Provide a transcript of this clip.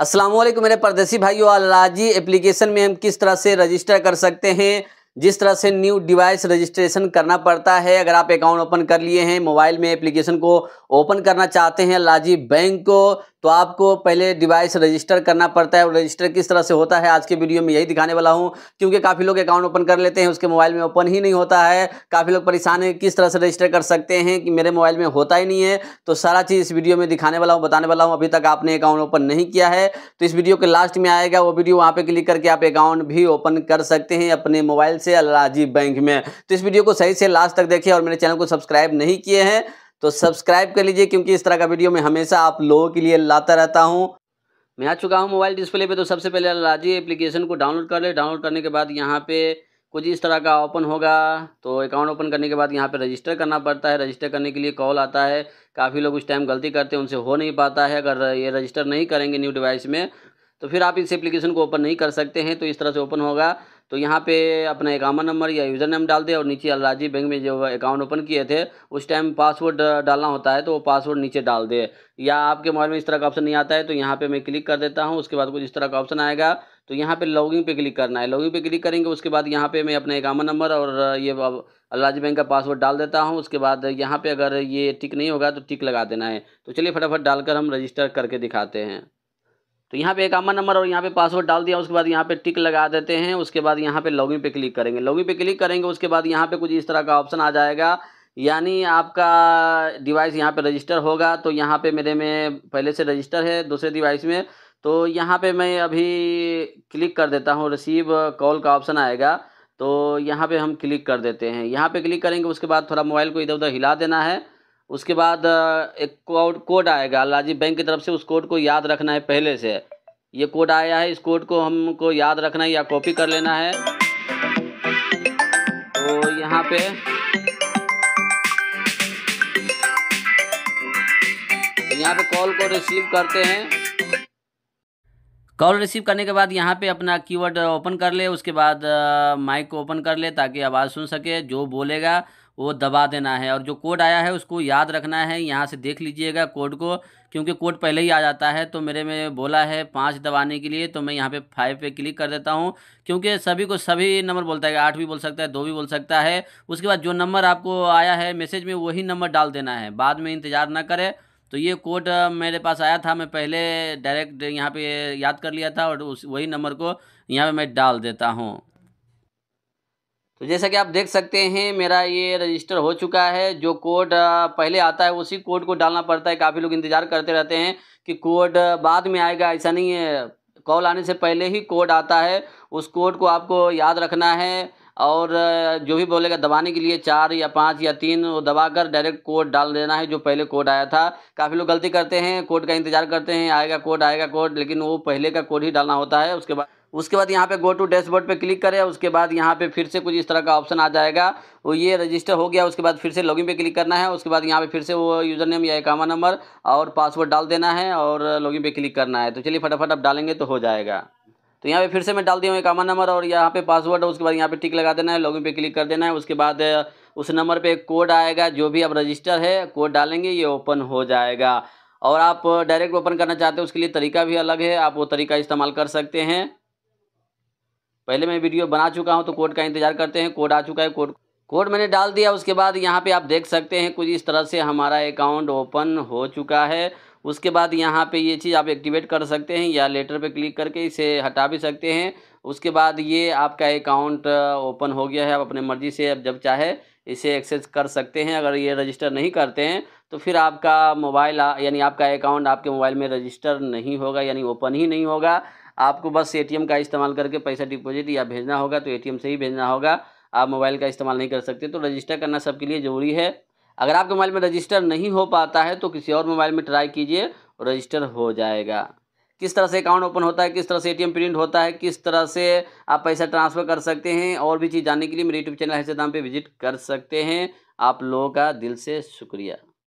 अस्सलाम वालेकुम मेरे परदेसी भाइयों अलराजी एप्लीकेशन में हम किस तरह से रजिस्टर कर सकते हैं जिस तरह से न्यू डिवाइस रजिस्ट्रेशन करना पड़ता है अगर आप अकाउंट ओपन कर लिए हैं मोबाइल में एप्लीकेशन को ओपन करना चाहते हैं लाजी बैंक को तो आपको पहले डिवाइस रजिस्टर करना पड़ता है और रजिस्टर किस तरह से होता है आज के वीडियो में यही दिखाने वाला हूँ क्योंकि काफ़ी लोग अकाउंट ओपन कर लेते हैं उसके मोबाइल में ओपन ही नहीं होता है काफ़ी लोग परेशान हैं किस तरह से रजिस्टर कर सकते हैं कि मेरे मोबाइल में होता ही नहीं है तो सारा चीज़ इस वीडियो में दिखाने वाला हूँ बताने वाला हूँ अभी तक आपने अकाउंट ओपन नहीं किया है तो इस वीडियो के लास्ट में आएगा वो वीडियो वहाँ पर क्लिक करके आप अकाउंट भी ओपन कर सकते हैं अपने मोबाइल से अलराजी बैंक में तो इस वीडियो को सही से लास्ट तक देखिए और मेरे चैनल को सब्सक्राइब नहीं किए हैं तो सब्सक्राइब कर लीजिए क्योंकि इस तरह का वीडियो मैं हमेशा आप लोगों के लिए लाता रहता हूँ मैं आ चुका हूँ मोबाइल डिस्प्ले पे तो सबसे पहले राजी एप्लीकेशन को डाउनलोड कर ले डाउनलोड करने के बाद यहाँ पे कुछ इस तरह का ओपन होगा तो अकाउंट ओपन करने के बाद यहाँ पे रजिस्टर करना पड़ता है रजिस्टर करने के लिए कॉल आता है काफ़ी लोग उस टाइम गलती करते हैं उनसे हो नहीं पाता है अगर ये रजिस्टर नहीं करेंगे न्यू डिवाइस में तो फिर आप इस एप्लीकेशन को ओपन नहीं कर सकते हैं तो इस तरह से ओपन होगा तो यहाँ पे अपना अकाउंट नंबर या यूज़र नेम डाल दे और नीचे अलराजी बैंक में जो अकाउंट ओपन किए थे उस टाइम पासवर्ड डालना होता है तो वो पासवर्ड नीचे डाल दे या आपके मोबाइल में इस तरह का ऑप्शन नहीं आता है तो यहाँ पे मैं क्लिक कर देता हूँ उसके बाद कुछ इस तरह का ऑप्शन आएगा तो यहाँ पे लॉगिंग पे क्लिक करना है लॉगिंग पे क्लिक करेंगे उसके बाद यहाँ पे मैं अपने अकाउंट नंबर और ये अलराजी बैंक का पासवर्ड डाल देता हूँ उसके बाद यहाँ पर अगर ये टिक नहीं होगा तो टिक लगा देना है तो चलिए फटाफट डालकर हम रजिस्टर करके दिखाते हैं तो यहाँ पे अमन नंबर और यहाँ पे पासवर्ड डाल दिया उसके बाद यहाँ पे टिक लगा देते हैं उसके बाद यहाँ पे लॉगिन पे क्लिक करेंगे लॉगिन पे क्लिक करेंगे उसके बाद यहाँ पे कुछ इस तरह का ऑप्शन आ जाएगा यानी आपका डिवाइस यहाँ पे रजिस्टर होगा तो यहाँ पे मेरे में पहले से रजिस्टर है दूसरे डिवाइस में तो यहाँ पर मैं अभी क्लिक कर देता हूँ रिसीव कॉल का ऑप्शन आएगा तो यहाँ पर हम क्लिक कर देते हैं यहाँ पर क्लिक करेंगे उसके बाद थोड़ा मोबाइल को इधर उधर हिला देना है उसके बाद एक कोड कोड आएगा अल्लाजी बैंक की तरफ से उस कोड को याद रखना है पहले से ये कोड आया है इस कोड को हमको याद रखना है या कॉपी कर लेना है तो यहाँ पे यहाँ पे कॉल को रिसीव करते हैं कॉल रिसीव करने के बाद यहाँ पे अपना कीवर्ड ओपन कर ले उसके बाद माइक को ओपन कर ले ताकि आवाज़ सुन सके जो बोलेगा वो दबा देना है और जो कोड आया है उसको याद रखना है यहाँ से देख लीजिएगा कोड को क्योंकि कोड पहले ही आ जाता है तो मेरे में बोला है पाँच दबाने के लिए तो मैं यहाँ पे फाइव पे क्लिक कर देता हूँ क्योंकि सभी को सभी नंबर बोलता है आठ भी बोल सकता है दो भी बोल सकता है उसके बाद जो नंबर आपको आया है मैसेज में वही नंबर डाल देना है बाद में इंतज़ार ना करें तो ये कोड मेरे पास आया था मैं पहले डायरेक्ट यहाँ पे याद कर लिया था और उस वही नंबर को यहाँ पे मैं डाल देता हूँ तो जैसा कि आप देख सकते हैं मेरा ये रजिस्टर हो चुका है जो कोड पहले आता है उसी कोड को डालना पड़ता है काफ़ी लोग इंतज़ार करते रहते हैं कि कोड बाद में आएगा ऐसा नहीं है कॉल आने से पहले ही कोड आता है उस कोड को आपको याद रखना है और जो भी बोलेगा दबाने के लिए चार या पाँच या तीन वो दबाकर डायरेक्ट कोड डाल देना है जो पहले कोड आया था काफ़ी लोग गलती करते हैं कोड का इंतज़ार करते हैं आएगा कोड आएगा कोड लेकिन वो पहले का कोड ही डालना होता है उसके बाद उसके बाद यहाँ पे गो टू डैशबोर्ड पे क्लिक करें उसके बाद यहाँ पे फिर से कुछ इस तरह का ऑप्शन आ जाएगा वो ये रजिस्टर हो गया उसके बाद फिर से लॉगिन पे क्लिक करना है उसके बाद यहाँ पे फिर से वो यूज़र नेम या एकामा नंबर और पासवर्ड डाल देना है और लॉगिन पे क्लिक करना है तो चलिए फटाफट आप डालेंगे तो हो जाएगा तो यहाँ पे फिर से मैं डाल दिया हूँ एकामा नंबर और यहाँ पे पासवर्ड उसके बाद यहाँ पे टिक लगा देना है लॉगिन पे क्लिक कर देना है उसके बाद उस नंबर पर कोड आएगा जो भी आप रजिस्टर है कोड डालेंगे ये ओपन हो जाएगा और आप डायरेक्ट ओपन करना चाहते हो उसके लिए तरीका भी अलग है आप वो तरीका इस्तेमाल कर सकते हैं पहले मैं वीडियो बना चुका हूँ तो कोर्ट का इंतजार करते हैं कोर्ट आ चुका है कोर्ट कोड मैंने डाल दिया उसके बाद यहाँ पे आप देख सकते हैं कुछ इस तरह से हमारा अकाउंट ओपन हो चुका है उसके बाद यहाँ पे ये चीज़ आप एक्टिवेट कर सकते हैं या लेटर पे क्लिक करके इसे हटा भी सकते हैं उसके बाद ये आपका अकाउंट ओपन हो गया है आप अपने मर्ज़ी से अब जब चाहे इसे एक्सेस कर सकते हैं अगर ये रजिस्टर नहीं करते हैं तो फिर आपका मोबाइल यानी आपका अकाउंट आपके मोबाइल में रजिस्टर नहीं होगा यानी ओपन ही नहीं होगा आपको बस एटीएम का इस्तेमाल करके पैसा डिपॉजिट या भेजना होगा तो एटीएम से ही भेजना होगा आप मोबाइल का इस्तेमाल नहीं कर सकते तो रजिस्टर करना सबके लिए ज़रूरी है अगर आपके मोबाइल में रजिस्टर नहीं हो पाता है तो किसी और मोबाइल में ट्राई कीजिए और रजिस्टर हो जाएगा किस तरह से अकाउंट ओपन होता है किस तरह से एटीएम प्रिंट होता है किस तरह से आप पैसा ट्रांसफ़र कर सकते हैं और भी चीज़ जानने के लिए मेरे यूट्यूब चैनल हैसे दाम पर विजिट कर सकते हैं आप लोगों का दिल से शुक्रिया